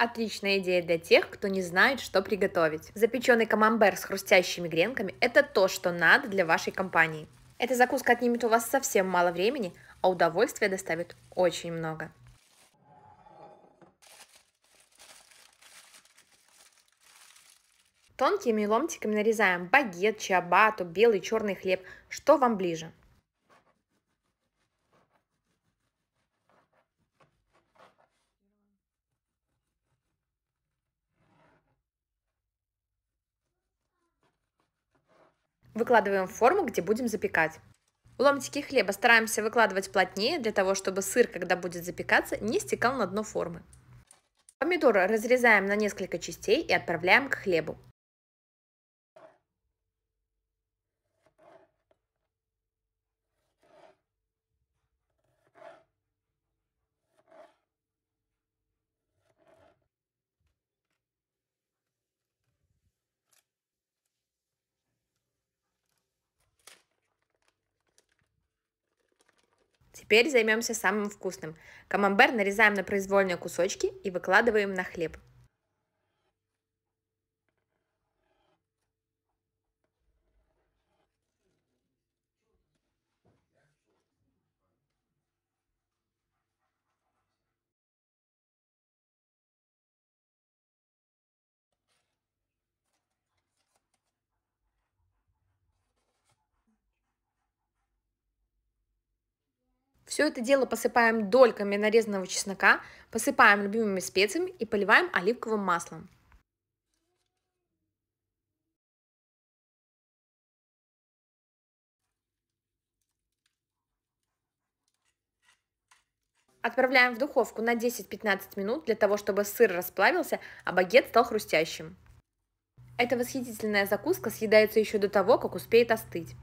Отличная идея для тех, кто не знает, что приготовить. Запеченный камамбер с хрустящими гренками – это то, что надо для вашей компании. Эта закуска отнимет у вас совсем мало времени, а удовольствия доставит очень много. Тонкими ломтиками нарезаем багет, чиабату, белый, черный хлеб, что вам ближе. Выкладываем в форму, где будем запекать. Ломтики хлеба стараемся выкладывать плотнее, для того, чтобы сыр, когда будет запекаться, не стекал на дно формы. Помидоры разрезаем на несколько частей и отправляем к хлебу. Теперь займемся самым вкусным. Камамбер нарезаем на произвольные кусочки и выкладываем на хлеб. Все это дело посыпаем дольками нарезанного чеснока, посыпаем любимыми специями и поливаем оливковым маслом. Отправляем в духовку на 10-15 минут для того, чтобы сыр расплавился, а багет стал хрустящим. Эта восхитительная закуска съедается еще до того, как успеет остыть.